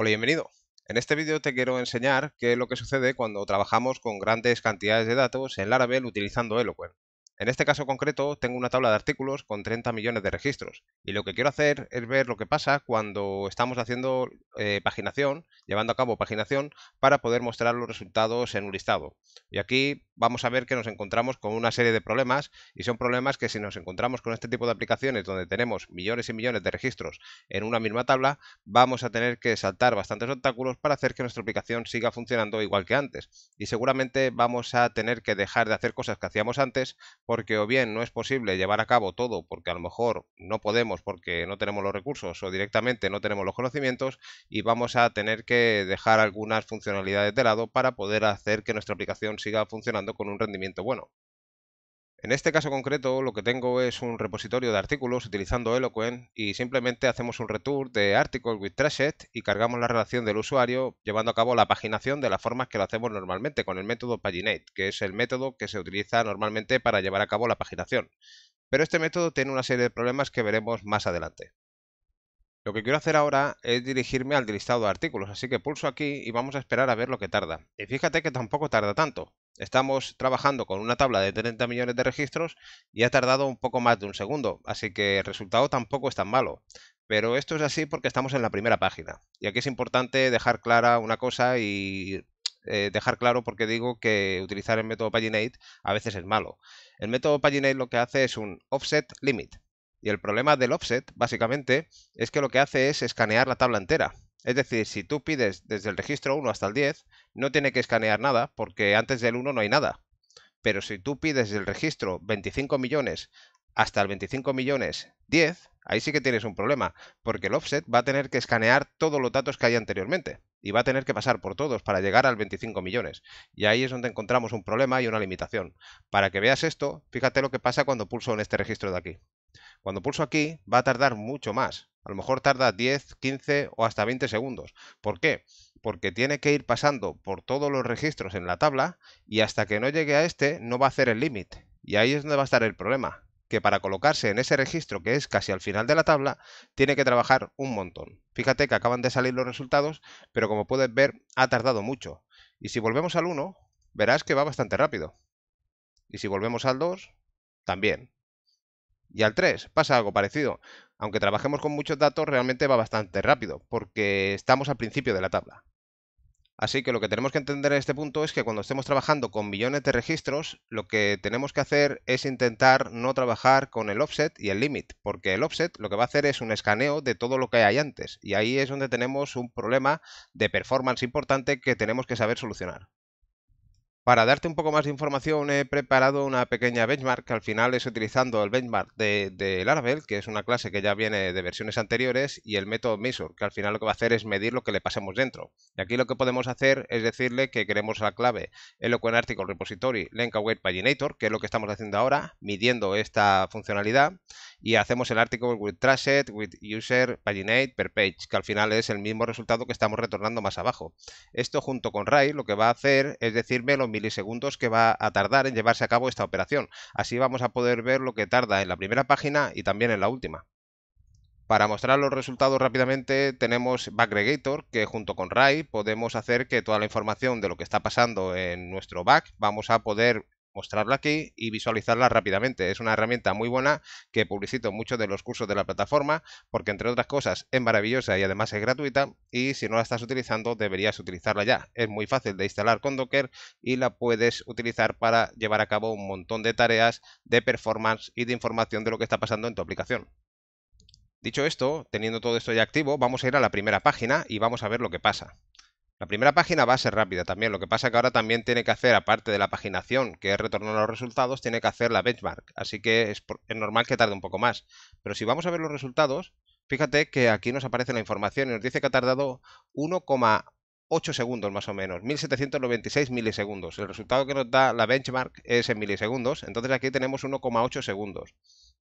Hola y bienvenido. En este vídeo te quiero enseñar qué es lo que sucede cuando trabajamos con grandes cantidades de datos en Laravel utilizando Eloquent. En este caso concreto tengo una tabla de artículos con 30 millones de registros y lo que quiero hacer es ver lo que pasa cuando estamos haciendo eh, paginación, llevando a cabo paginación para poder mostrar los resultados en un listado. Y aquí vamos a ver que nos encontramos con una serie de problemas y son problemas que si nos encontramos con este tipo de aplicaciones donde tenemos millones y millones de registros en una misma tabla, vamos a tener que saltar bastantes obstáculos para hacer que nuestra aplicación siga funcionando igual que antes y seguramente vamos a tener que dejar de hacer cosas que hacíamos antes porque o bien no es posible llevar a cabo todo porque a lo mejor no podemos porque no tenemos los recursos o directamente no tenemos los conocimientos y vamos a tener que dejar algunas funcionalidades de lado para poder hacer que nuestra aplicación siga funcionando con un rendimiento bueno. En este caso concreto lo que tengo es un repositorio de artículos utilizando Eloquent y simplemente hacemos un return de Article with y cargamos la relación del usuario llevando a cabo la paginación de las formas que lo hacemos normalmente con el método Paginate, que es el método que se utiliza normalmente para llevar a cabo la paginación. Pero este método tiene una serie de problemas que veremos más adelante. Lo que quiero hacer ahora es dirigirme al listado de artículos, así que pulso aquí y vamos a esperar a ver lo que tarda. Y fíjate que tampoco tarda tanto, Estamos trabajando con una tabla de 30 millones de registros y ha tardado un poco más de un segundo, así que el resultado tampoco es tan malo. Pero esto es así porque estamos en la primera página. Y aquí es importante dejar clara una cosa y eh, dejar claro porque digo que utilizar el método Paginate a veces es malo. El método Paginate lo que hace es un offset limit. Y el problema del offset, básicamente, es que lo que hace es escanear la tabla entera. Es decir, si tú pides desde el registro 1 hasta el 10, no tiene que escanear nada porque antes del 1 no hay nada. Pero si tú pides desde el registro 25 millones hasta el 25 millones 10, ahí sí que tienes un problema, porque el offset va a tener que escanear todos los datos que hay anteriormente y va a tener que pasar por todos para llegar al 25 millones. Y ahí es donde encontramos un problema y una limitación. Para que veas esto, fíjate lo que pasa cuando pulso en este registro de aquí. Cuando pulso aquí va a tardar mucho más. A lo mejor tarda 10, 15 o hasta 20 segundos. ¿Por qué? Porque tiene que ir pasando por todos los registros en la tabla y hasta que no llegue a este no va a hacer el límite. Y ahí es donde va a estar el problema, que para colocarse en ese registro que es casi al final de la tabla, tiene que trabajar un montón. Fíjate que acaban de salir los resultados, pero como puedes ver ha tardado mucho. Y si volvemos al 1, verás que va bastante rápido. Y si volvemos al 2, también. Y al 3 pasa algo parecido. Aunque trabajemos con muchos datos, realmente va bastante rápido, porque estamos al principio de la tabla. Así que lo que tenemos que entender en este punto es que cuando estemos trabajando con millones de registros, lo que tenemos que hacer es intentar no trabajar con el offset y el limit, porque el offset lo que va a hacer es un escaneo de todo lo que hay antes, y ahí es donde tenemos un problema de performance importante que tenemos que saber solucionar. Para darte un poco más de información he preparado una pequeña benchmark que al final es utilizando el benchmark de, Laravel, que es una clase que ya viene de versiones anteriores, y el método measure, que al final lo que va a hacer es medir lo que le pasemos dentro. Y aquí lo que podemos hacer es decirle que queremos la clave el Article Repository Link web Paginator, que es lo que estamos haciendo ahora, midiendo esta funcionalidad y hacemos el artículo with Traset with user, paginate, per page, que al final es el mismo resultado que estamos retornando más abajo. Esto junto con RAI lo que va a hacer es decirme los milisegundos que va a tardar en llevarse a cabo esta operación. Así vamos a poder ver lo que tarda en la primera página y también en la última. Para mostrar los resultados rápidamente tenemos Backregator, que junto con RAI podemos hacer que toda la información de lo que está pasando en nuestro back vamos a poder mostrarla aquí y visualizarla rápidamente. Es una herramienta muy buena que publicito muchos de los cursos de la plataforma porque entre otras cosas es maravillosa y además es gratuita y si no la estás utilizando deberías utilizarla ya. Es muy fácil de instalar con Docker y la puedes utilizar para llevar a cabo un montón de tareas de performance y de información de lo que está pasando en tu aplicación. Dicho esto, teniendo todo esto ya activo, vamos a ir a la primera página y vamos a ver lo que pasa. La primera página va a ser rápida también, lo que pasa que ahora también tiene que hacer, aparte de la paginación, que es retornar los resultados, tiene que hacer la benchmark, así que es, es normal que tarde un poco más. Pero si vamos a ver los resultados, fíjate que aquí nos aparece la información y nos dice que ha tardado 1,8 segundos más o menos, 1796 milisegundos. El resultado que nos da la benchmark es en milisegundos, entonces aquí tenemos 1,8 segundos,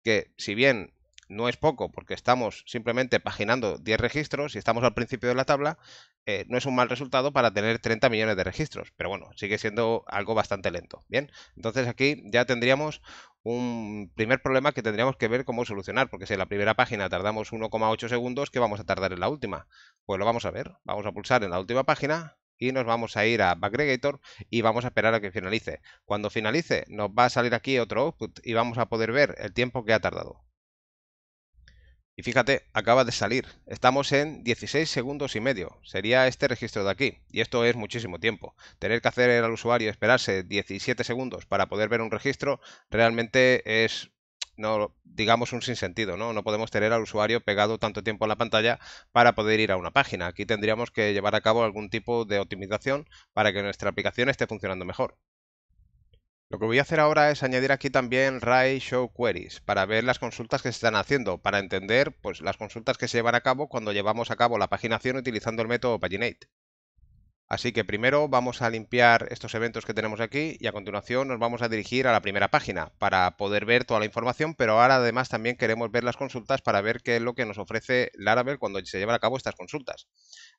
que si bien no es poco porque estamos simplemente paginando 10 registros y estamos al principio de la tabla, eh, no es un mal resultado para tener 30 millones de registros, pero bueno, sigue siendo algo bastante lento. Bien, entonces aquí ya tendríamos un primer problema que tendríamos que ver cómo solucionar, porque si en la primera página tardamos 1,8 segundos, ¿qué vamos a tardar en la última? Pues lo vamos a ver, vamos a pulsar en la última página, y nos vamos a ir a Backregator y vamos a esperar a que finalice. Cuando finalice nos va a salir aquí otro output y vamos a poder ver el tiempo que ha tardado. Y fíjate, acaba de salir. Estamos en 16 segundos y medio. Sería este registro de aquí. Y esto es muchísimo tiempo. Tener que hacer al usuario esperarse 17 segundos para poder ver un registro realmente es no digamos un sinsentido, ¿no? No podemos tener al usuario pegado tanto tiempo a la pantalla para poder ir a una página. Aquí tendríamos que llevar a cabo algún tipo de optimización para que nuestra aplicación esté funcionando mejor. Lo que voy a hacer ahora es añadir aquí también Ray Show Queries para ver las consultas que se están haciendo, para entender pues, las consultas que se llevan a cabo cuando llevamos a cabo la paginación utilizando el método Paginate. Así que primero vamos a limpiar estos eventos que tenemos aquí y a continuación nos vamos a dirigir a la primera página para poder ver toda la información, pero ahora además también queremos ver las consultas para ver qué es lo que nos ofrece Laravel cuando se llevan a cabo estas consultas.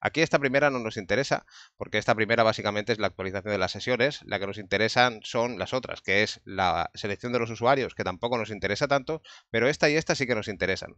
Aquí esta primera no nos interesa porque esta primera básicamente es la actualización de las sesiones, la que nos interesan son las otras, que es la selección de los usuarios, que tampoco nos interesa tanto, pero esta y esta sí que nos interesan.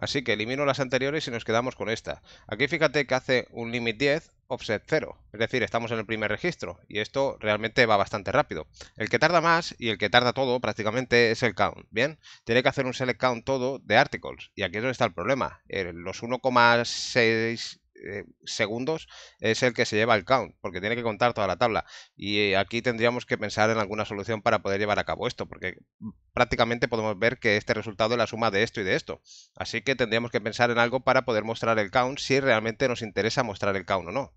Así que elimino las anteriores y nos quedamos con esta. Aquí fíjate que hace un limit 10, offset 0. Es decir, estamos en el primer registro y esto realmente va bastante rápido. El que tarda más y el que tarda todo prácticamente es el count. Bien, tiene que hacer un select count todo de articles. Y aquí es donde está el problema. Los 1,6 eh, segundos es el que se lleva el count, porque tiene que contar toda la tabla. Y aquí tendríamos que pensar en alguna solución para poder llevar a cabo esto, porque prácticamente podemos ver que este resultado es la suma de esto y de esto. Así que tendríamos que pensar en algo para poder mostrar el count si realmente nos interesa mostrar el count o no.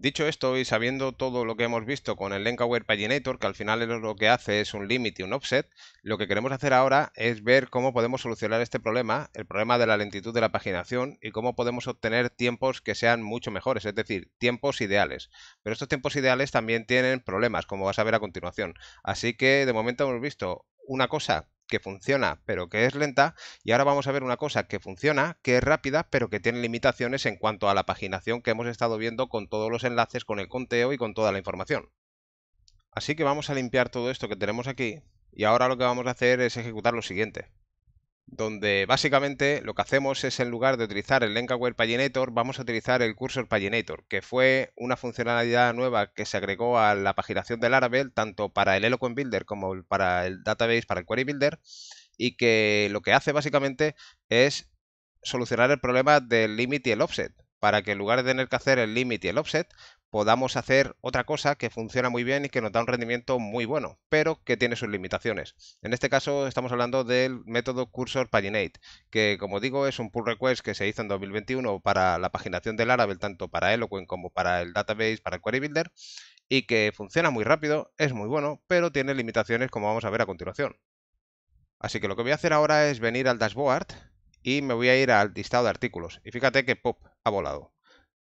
Dicho esto y sabiendo todo lo que hemos visto con el Lenkaware Paginator, que al final lo que hace es un límite y un offset, lo que queremos hacer ahora es ver cómo podemos solucionar este problema, el problema de la lentitud de la paginación y cómo podemos obtener tiempos que sean mucho mejores, es decir, tiempos ideales. Pero estos tiempos ideales también tienen problemas, como vas a ver a continuación. Así que de momento hemos visto una cosa que funciona pero que es lenta y ahora vamos a ver una cosa que funciona, que es rápida pero que tiene limitaciones en cuanto a la paginación que hemos estado viendo con todos los enlaces, con el conteo y con toda la información. Así que vamos a limpiar todo esto que tenemos aquí y ahora lo que vamos a hacer es ejecutar lo siguiente donde básicamente lo que hacemos es en lugar de utilizar el Lenkaware Paginator, vamos a utilizar el Cursor Paginator, que fue una funcionalidad nueva que se agregó a la paginación del Laravel, tanto para el Eloquent Builder como para el database, para el Query Builder, y que lo que hace básicamente es solucionar el problema del limit y el offset, para que en lugar de tener que hacer el limit y el offset, podamos hacer otra cosa que funciona muy bien y que nos da un rendimiento muy bueno, pero que tiene sus limitaciones. En este caso estamos hablando del método Cursor Paginate, que como digo es un pull request que se hizo en 2021 para la paginación de Laravel, tanto para Eloquent como para el database, para el Query Builder, y que funciona muy rápido, es muy bueno, pero tiene limitaciones como vamos a ver a continuación. Así que lo que voy a hacer ahora es venir al dashboard y me voy a ir al listado de artículos. Y fíjate que pop ha volado.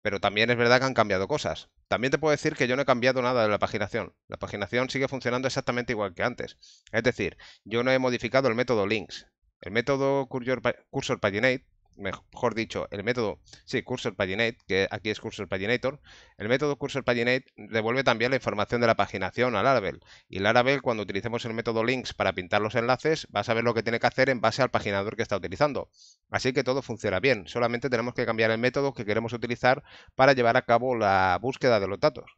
Pero también es verdad que han cambiado cosas. También te puedo decir que yo no he cambiado nada de la paginación. La paginación sigue funcionando exactamente igual que antes. Es decir, yo no he modificado el método links. El método cursor paginate mejor dicho, el método, sí, Cursor Paginate, que aquí es Cursor Paginator, el método Cursor Paginate devuelve también la información de la paginación al Laravel. Y Laravel, cuando utilicemos el método links para pintar los enlaces, va a saber lo que tiene que hacer en base al paginador que está utilizando. Así que todo funciona bien, solamente tenemos que cambiar el método que queremos utilizar para llevar a cabo la búsqueda de los datos.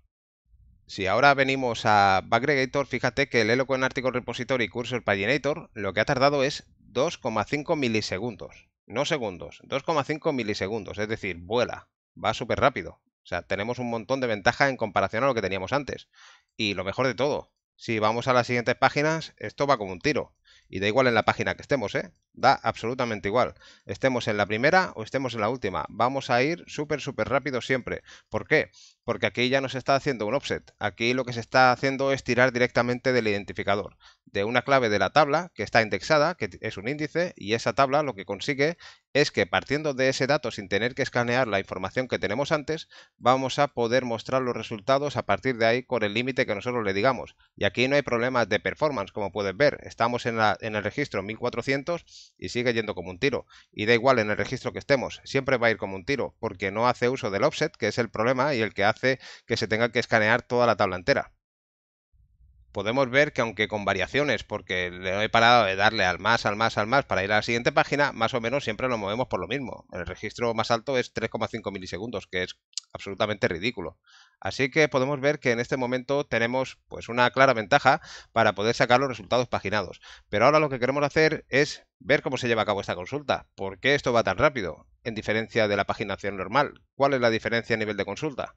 Si ahora venimos a Backregator, fíjate que el Eloquent Article Repository Cursor Paginator lo que ha tardado es 2,5 milisegundos no segundos, 2,5 milisegundos, es decir, vuela, va súper rápido. O sea, tenemos un montón de ventaja en comparación a lo que teníamos antes. Y lo mejor de todo, si vamos a las siguientes páginas, esto va como un tiro. Y da igual en la página que estemos, ¿eh? Da absolutamente igual. Estemos en la primera o estemos en la última. Vamos a ir súper, súper rápido siempre. ¿Por qué? Porque aquí ya no se está haciendo un offset. Aquí lo que se está haciendo es tirar directamente del identificador de una clave de la tabla que está indexada, que es un índice, y esa tabla lo que consigue es que partiendo de ese dato sin tener que escanear la información que tenemos antes, vamos a poder mostrar los resultados a partir de ahí con el límite que nosotros le digamos. Y aquí no hay problemas de performance, como puedes ver. Estamos en, en el registro 1400 y sigue yendo como un tiro. Y da igual en el registro que estemos, siempre va a ir como un tiro, porque no hace uso del offset, que es el problema y el que hace que se tenga que escanear toda la tabla entera podemos ver que aunque con variaciones, porque le he parado de darle al más, al más, al más para ir a la siguiente página, más o menos siempre lo movemos por lo mismo. El registro más alto es 3,5 milisegundos, que es absolutamente ridículo. Así que podemos ver que en este momento tenemos pues una clara ventaja para poder sacar los resultados paginados. Pero ahora lo que queremos hacer es ver cómo se lleva a cabo esta consulta. ¿Por qué esto va tan rápido? En diferencia de la paginación normal. ¿Cuál es la diferencia a nivel de consulta?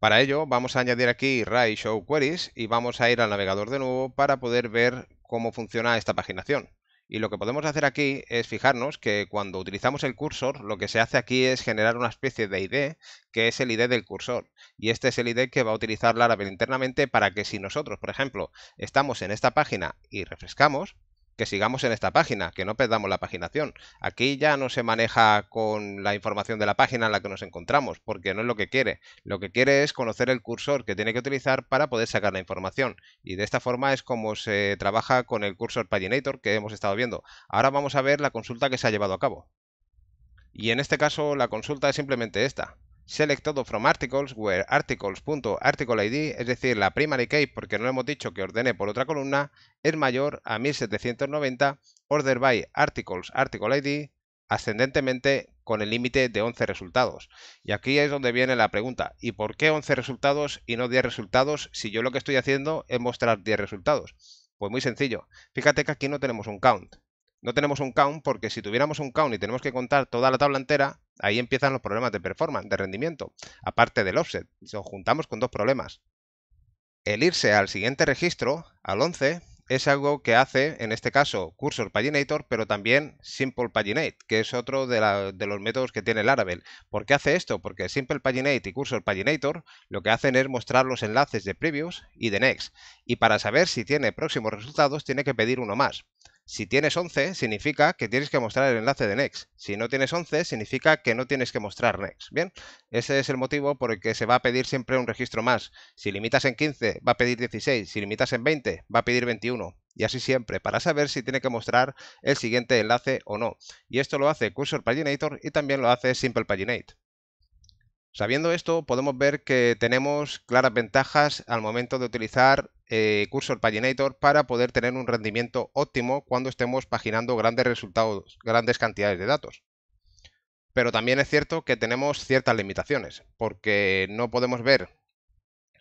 Para ello vamos a añadir aquí Ray Show Queries y vamos a ir al navegador de nuevo para poder ver cómo funciona esta paginación. Y lo que podemos hacer aquí es fijarnos que cuando utilizamos el cursor, lo que se hace aquí es generar una especie de ID, que es el ID del cursor. Y este es el ID que va a utilizar Laravel internamente para que si nosotros, por ejemplo, estamos en esta página y refrescamos, que sigamos en esta página, que no perdamos la paginación. Aquí ya no se maneja con la información de la página en la que nos encontramos, porque no es lo que quiere. Lo que quiere es conocer el cursor que tiene que utilizar para poder sacar la información. Y de esta forma es como se trabaja con el cursor Paginator que hemos estado viendo. Ahora vamos a ver la consulta que se ha llevado a cabo. Y en este caso la consulta es simplemente esta select from articles where articles.articleid, es decir, la primary key, porque no hemos dicho que ordene por otra columna, es mayor a 1790 order by articles ARTICLEID, ascendentemente con el límite de 11 resultados. Y aquí es donde viene la pregunta, ¿y por qué 11 resultados y no 10 resultados si yo lo que estoy haciendo es mostrar 10 resultados? Pues muy sencillo, fíjate que aquí no tenemos un count, no tenemos un count porque si tuviéramos un count y tenemos que contar toda la tabla entera, ahí empiezan los problemas de performance, de rendimiento, aparte del offset. Lo juntamos con dos problemas. El irse al siguiente registro, al 11, es algo que hace, en este caso, Cursor Paginator, pero también Simple Paginate, que es otro de, los métodos que tiene Laravel. ¿Por qué hace esto? Porque Simple Paginate y Cursor Paginator lo que hacen es mostrar los enlaces de previous y de Next. Y para saber si tiene próximos resultados, tiene que pedir uno más. Si tienes 11, significa que tienes que mostrar el enlace de Next. Si no tienes 11, significa que no tienes que mostrar Next. Bien, ese es el motivo por el que se va a pedir siempre un registro más. Si limitas en 15, va a pedir 16. Si limitas en 20, va a pedir 21. Y así siempre, para saber si tiene que mostrar el siguiente enlace o no. Y esto lo hace Cursor Paginator y también lo hace Simple Paginate. Sabiendo esto, podemos ver que tenemos claras ventajas al momento de utilizar eh, Cursor Paginator para poder tener un rendimiento óptimo cuando estemos paginando grandes resultados, grandes cantidades de datos. Pero también es cierto que tenemos ciertas limitaciones, porque no podemos ver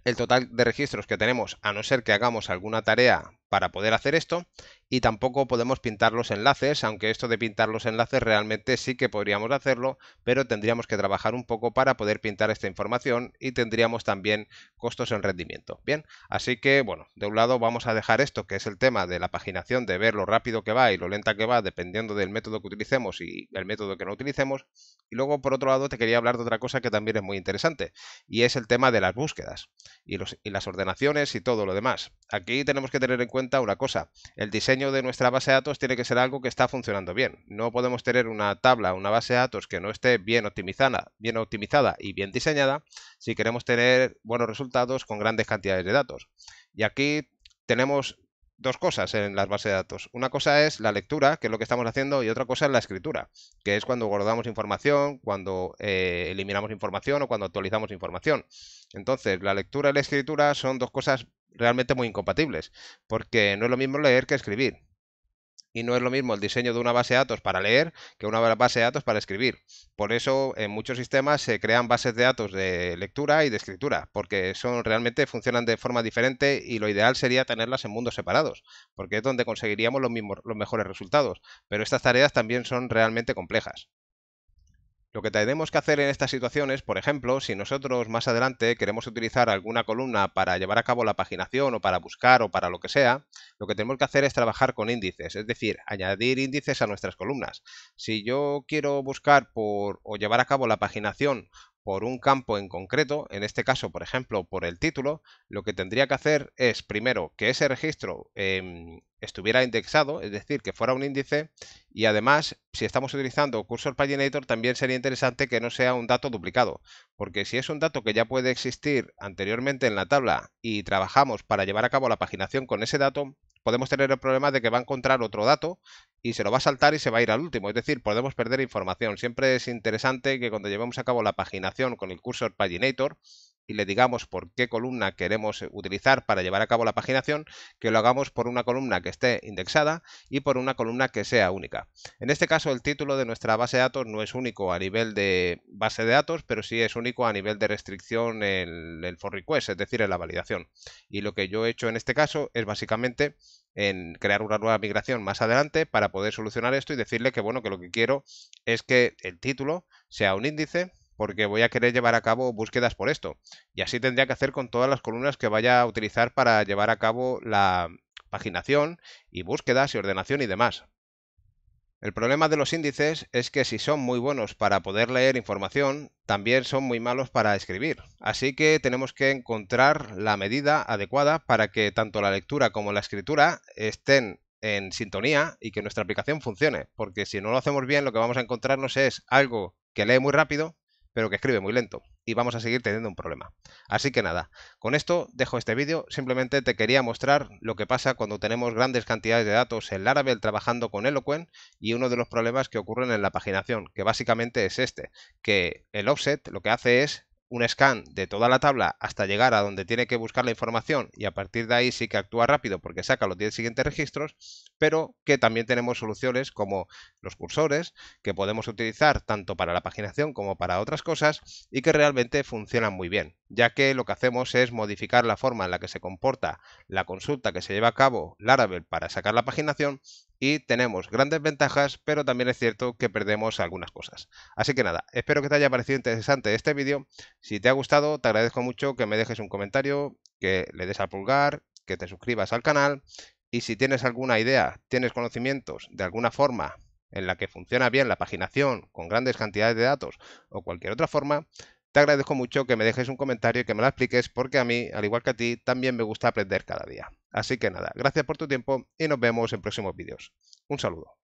el total de registros que tenemos a no ser que hagamos alguna tarea para poder hacer esto y tampoco podemos pintar los enlaces, aunque esto de pintar los enlaces realmente sí que podríamos hacerlo, pero tendríamos que trabajar un poco para poder pintar esta información y tendríamos también costos en rendimiento. Bien, así que bueno, de un lado vamos a dejar esto que es el tema de la paginación, de ver lo rápido que va y lo lenta que va dependiendo del método que utilicemos y el método que no utilicemos. Y luego por otro lado te quería hablar de otra cosa que también es muy interesante y es el tema de las búsquedas y, las ordenaciones y todo lo demás. Aquí tenemos que tener en cuenta una cosa, el diseño de nuestra base de datos tiene que ser algo que está funcionando bien. No podemos tener una tabla, una base de datos que no esté bien optimizada, bien optimizada y bien diseñada si queremos tener buenos resultados con grandes cantidades de datos. Y aquí tenemos dos cosas en las bases de datos. Una cosa es la lectura, que es lo que estamos haciendo, y otra cosa es la escritura, que es cuando guardamos información, cuando eh, eliminamos información o cuando actualizamos información. Entonces, la lectura y la escritura son dos cosas realmente muy incompatibles, porque no es lo mismo leer que escribir. Y no es lo mismo el diseño de una base de datos para leer que una base de datos para escribir. Por eso en muchos sistemas se crean bases de datos de lectura y de escritura, porque son realmente funcionan de forma diferente y lo ideal sería tenerlas en mundos separados, porque es donde conseguiríamos los, mismos, los mejores resultados. Pero estas tareas también son realmente complejas. Lo que tenemos que hacer en estas situaciones, por ejemplo, si nosotros más adelante queremos utilizar alguna columna para llevar a cabo la paginación o para buscar o para lo que sea, lo que tenemos que hacer es trabajar con índices, es decir, añadir índices a nuestras columnas. Si yo quiero buscar por o llevar a cabo la paginación por un campo en concreto, en este caso, por ejemplo, por el título, lo que tendría que hacer es, primero, que ese registro em, estuviera indexado, es decir, que fuera un índice, y además, si estamos utilizando Cursor Paginator, también sería interesante que no sea un dato duplicado, porque si es un dato que ya puede existir anteriormente en la tabla y trabajamos para llevar a cabo la paginación con ese dato, podemos tener el problema de que va a encontrar otro dato y se lo va a saltar y se va a ir al último. Es decir, podemos perder información. Siempre es interesante que cuando llevemos a cabo la paginación con el cursor Paginator, y le digamos por qué columna queremos eh, utilizar para llevar a cabo la paginación, que lo hagamos por una columna que esté indexada y por una columna que sea única. En este caso el título de nuestra base de datos no es único a nivel de base de datos, pero sí es único a nivel de restricción en el for request, es decir, en la validación. Y lo que yo he hecho en este caso es básicamente en crear una nueva migración más adelante para poder solucionar esto y decirle que bueno que lo que quiero es que el título sea un índice porque voy a querer llevar a cabo búsquedas por esto. Y así tendría que hacer con todas las columnas que vaya a utilizar para llevar a cabo la paginación y búsquedas y ordenación y demás. El problema de los índices es que si son muy buenos para poder leer información, también son muy malos para escribir. Así que tenemos que encontrar la medida adecuada para que tanto la lectura como la escritura estén en sintonía y que nuestra aplicación funcione. Porque si no lo hacemos bien, lo que vamos a encontrarnos es algo que lee muy rápido, pero que escribe muy lento y vamos a seguir teniendo un problema. Así que nada, con esto dejo este vídeo, simplemente te quería mostrar lo que pasa cuando tenemos grandes cantidades de datos en Laravel trabajando con Eloquent y uno de los problemas que ocurren en la paginación, que básicamente es este, que el offset lo que hace es un scan de toda la tabla hasta llegar a donde tiene que buscar la información y a partir de ahí sí que actúa rápido porque saca los 10 siguientes registros, pero que también tenemos soluciones como los cursores que podemos utilizar tanto para la paginación como para otras cosas y que realmente funcionan muy bien, ya que lo que hacemos es modificar la forma en la que se comporta la consulta que se lleva a cabo Laravel para sacar la paginación y tenemos grandes ventajas, pero también es cierto que perdemos algunas cosas. Así que nada, espero que te haya parecido interesante este vídeo. Si te ha gustado, te agradezco mucho que me dejes un comentario, que le des al pulgar, que te suscribas al canal y si tienes alguna idea, tienes conocimientos de alguna forma en la que funciona bien la paginación con grandes cantidades de datos o cualquier otra forma, te agradezco mucho que me dejes un comentario y que me lo expliques porque a mí, al igual que a ti, también me gusta aprender cada día. Así que nada, gracias por tu tiempo y nos vemos en próximos vídeos. Un saludo.